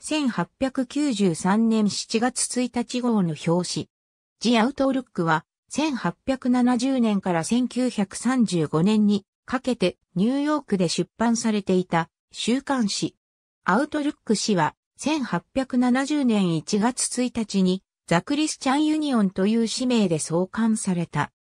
1893年7月1日号の表紙。ジアウトルックは、1870年から1935年にかけてニューヨークで出版されていた週刊誌。アウトルック誌は、1870年1月1日にザクリスチャンユニオンという氏名で創刊された。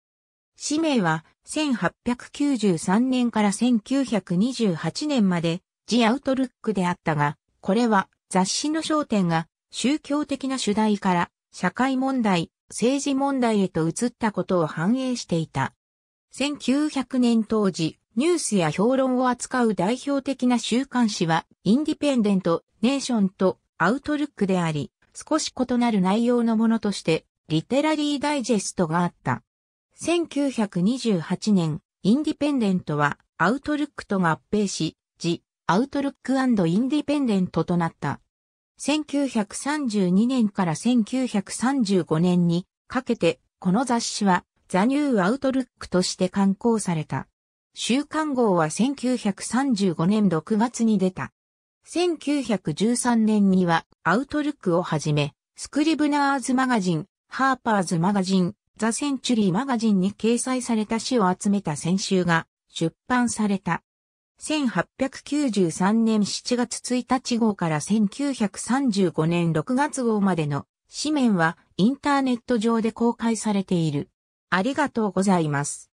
氏名は1893年から1928年までジアウトルックであったが、これは雑誌の焦点が宗教的な主題から社会問題、政治問題へと移ったことを反映していた。1900年当時、ニュースや評論を扱う代表的な週刊誌は、インディペンデント、ネーションとアウトルックであり、少し異なる内容のものとして、リテラリーダイジェストがあった。1928年、インディペンデントはアウトルックと合併し、ジ・アウトルックインディペンデントとなった。1932年から1935年にかけて、この雑誌はザニューアウトルックとして刊行された。週刊号は1935年6月に出た。1913年にはアウトルックをはじめ、スクリブナーズマガジン、ハーパーズマガジン、ザ・センチュリーマガジンに掲載された詩を集めた先週が出版された。1893年7月1日号から1935年6月号までの紙面はインターネット上で公開されている。ありがとうございます。